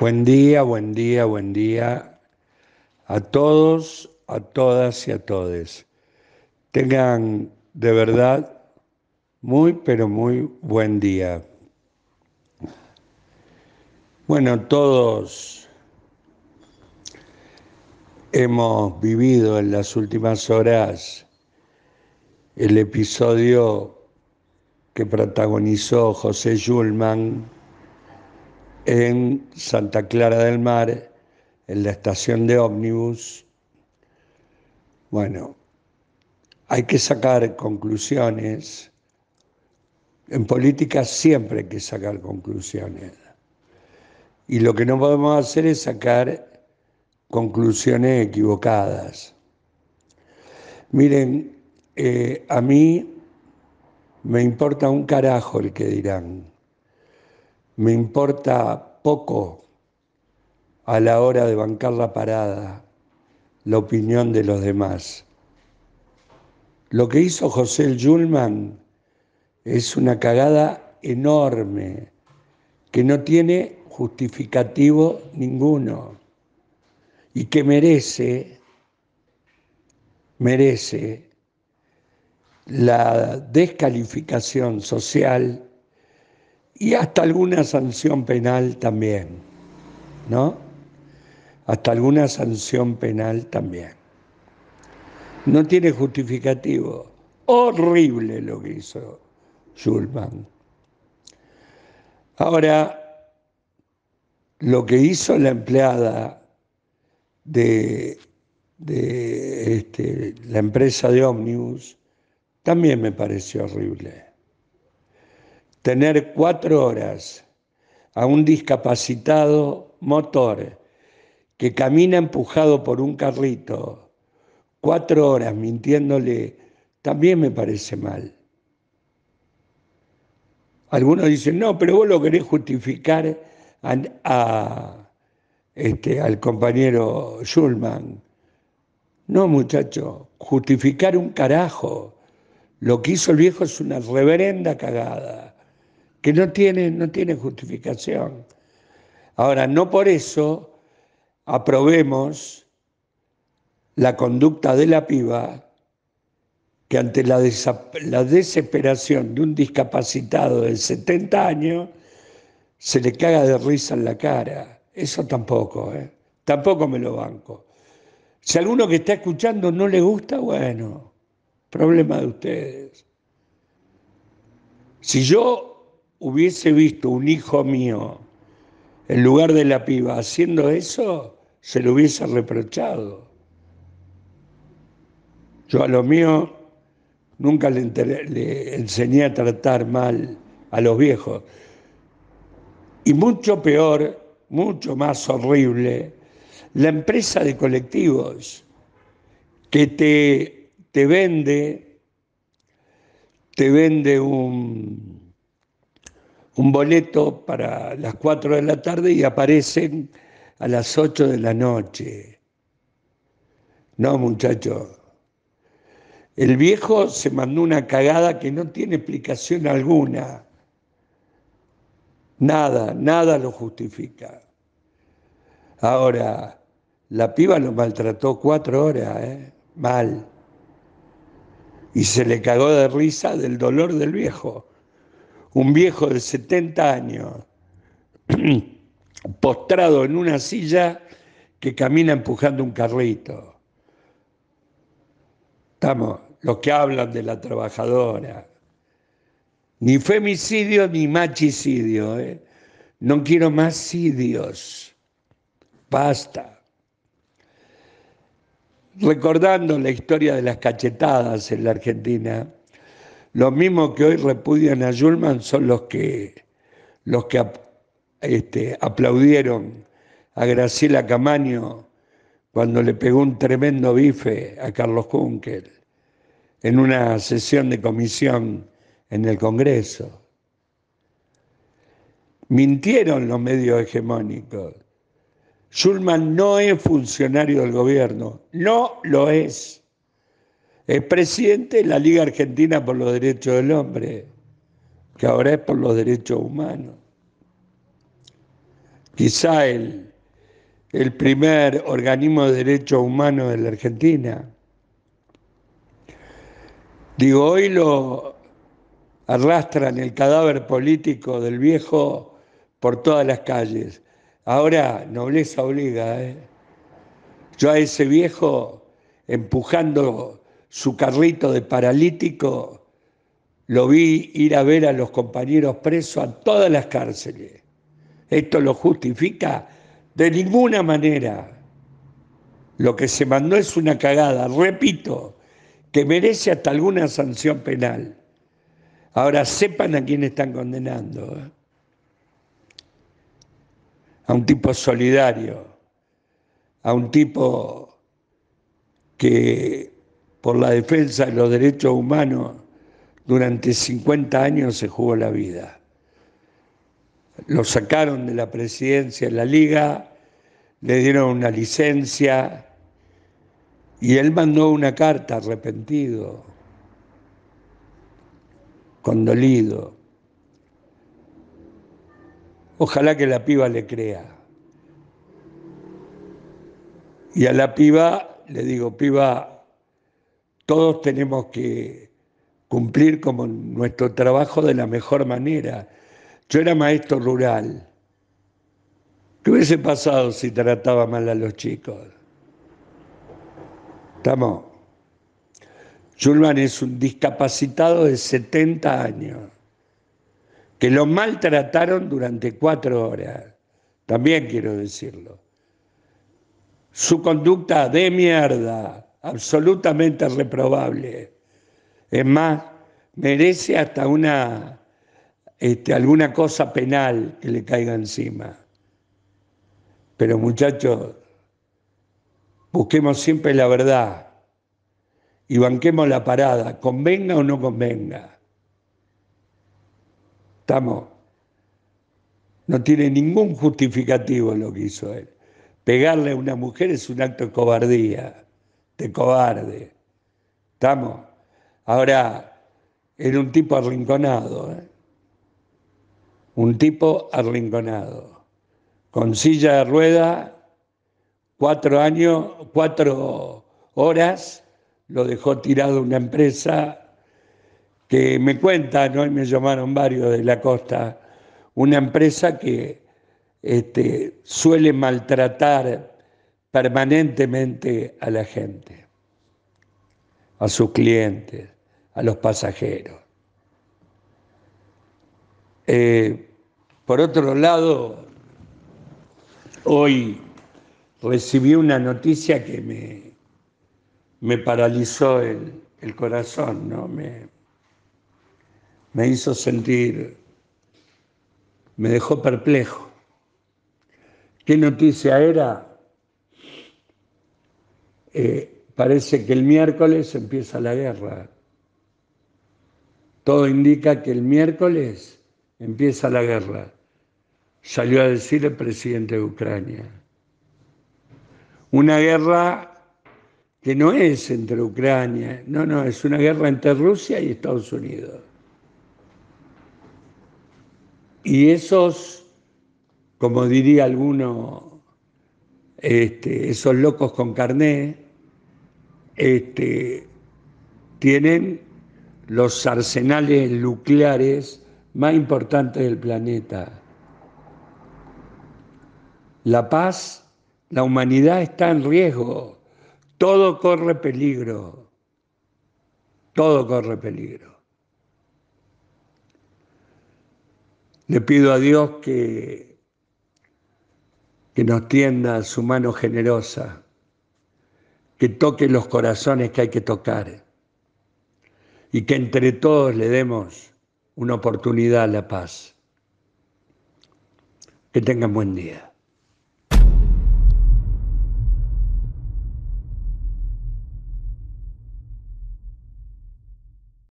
Buen día, buen día, buen día a todos, a todas y a todes. Tengan de verdad muy, pero muy buen día. Bueno, todos hemos vivido en las últimas horas el episodio que protagonizó José Yulman en Santa Clara del Mar, en la estación de ómnibus. Bueno, hay que sacar conclusiones. En política siempre hay que sacar conclusiones. Y lo que no podemos hacer es sacar conclusiones equivocadas. Miren, eh, a mí me importa un carajo el que dirán. Me importa poco a la hora de bancar la parada, la opinión de los demás. Lo que hizo José el Yulman es una cagada enorme que no tiene justificativo ninguno y que merece, merece la descalificación social y hasta alguna sanción penal también, ¿no? Hasta alguna sanción penal también. No tiene justificativo. Horrible lo que hizo Schulman. Ahora, lo que hizo la empleada de, este, la empresa de ómnibus también me pareció horrible tener cuatro horas a un discapacitado motor que camina empujado por un carrito, cuatro horas mintiéndole, también me parece mal. Algunos dicen, no, pero vos lo querés justificar este, al compañero Schulman. No, muchacho, justificar un carajo. Lo que hizo el viejo es una reverenda cagada que no tiene, no tiene justificación. Ahora, no por eso aprobemos la conducta de la piba que ante la, la desesperación de un discapacitado de 70 años se le caga de risa en la cara. Eso tampoco, ¿eh? tampoco me lo banco. Si a alguno que está escuchando no le gusta, bueno, problema de ustedes. Si yo hubiese visto un hijo mío en lugar de la piba haciendo eso, se lo hubiese reprochado. Yo a lo mío nunca le, enseñé a tratar mal a los viejos. Y mucho peor, mucho más horrible, la empresa de colectivos que te, te vende, te vende un un boleto para las 4 de la tarde y aparecen a las 8 de la noche. No, muchacho, El viejo se mandó una cagada que no tiene explicación alguna. Nada, nada lo justifica. Ahora, la piba lo maltrató cuatro horas, ¿eh? mal. Y se le cagó de risa del dolor del viejo un viejo de 70 años postrado en una silla que camina empujando un carrito. Estamos, los que hablan de la trabajadora. Ni femicidio ni machicidio. ¿eh? No quiero más sidios. Basta. Recordando la historia de las cachetadas en la Argentina, los mismos que hoy repudian a Yulman son los que, los que este, aplaudieron a Graciela Camaño cuando le pegó un tremendo bife a Carlos Kunkel en una sesión de comisión en el Congreso. Mintieron los medios hegemónicos. Yulman no es funcionario del gobierno, no lo es. El presidente de la Liga Argentina por los Derechos del Hombre, que ahora es por los derechos humanos. Quizá el, primer organismo de derechos humanos de la Argentina. Digo, hoy lo arrastran el cadáver político del viejo por todas las calles. Ahora, nobleza obliga, ¿eh? Yo a ese viejo empujando su carrito de paralítico, lo vi ir a ver a los compañeros presos a todas las cárceles. ¿Esto lo justifica? De ninguna manera. Lo que se mandó es una cagada, repito, que merece hasta alguna sanción penal. Ahora sepan a quién están condenando. ¿eh? A un tipo solidario, a un tipo que por la defensa de los derechos humanos durante 50 años se jugó la vida. Lo sacaron de la presidencia de la liga, le dieron una licencia y él mandó una carta arrepentido, condolido. Ojalá que la piba le crea. Y a la piba le digo, piba, todos tenemos que cumplir como nuestro trabajo de la mejor manera. Yo era maestro rural. ¿Qué hubiese pasado si trataba mal a los chicos? Estamos. Julman es un discapacitado de 70 años, que lo maltrataron durante cuatro horas. También quiero decirlo. Su conducta de mierda absolutamente reprobable. Es más, merece hasta una, este, alguna cosa penal que le caiga encima. Pero muchachos, busquemos siempre la verdad y banquemos la parada, convenga o no convenga. Estamos. No tiene ningún justificativo lo que hizo él. Pegarle a una mujer es un acto de cobardía de cobarde. ¿Estamos? Ahora, era un tipo arrinconado, ¿eh? un tipo arrinconado, con silla de rueda, cuatro años, cuatro horas, lo dejó tirado una empresa que me cuenta, hoy me llamaron varios de la costa, una empresa que este, suele maltratar permanentemente a la gente, a sus clientes, a los pasajeros. Eh, por otro lado, hoy recibí una noticia que me, me paralizó el, corazón, ¿no? Me, me hizo sentir, me dejó perplejo. ¿Qué noticia era? Eh, parece que el miércoles empieza la guerra. Todo indica que el miércoles empieza la guerra, salió a decir el presidente de Ucrania. Una guerra que no es entre Ucrania, no, no, es una guerra entre Rusia y Estados Unidos. Y esos, como diría alguno este, esos locos con carné, este, tienen los arsenales nucleares más importantes del planeta. La paz, la humanidad está en riesgo, todo corre peligro, todo corre peligro. Le pido a Dios que que nos tienda su mano generosa, que toque los corazones que hay que tocar y que entre todos le demos una oportunidad a la paz. Que tengan buen día.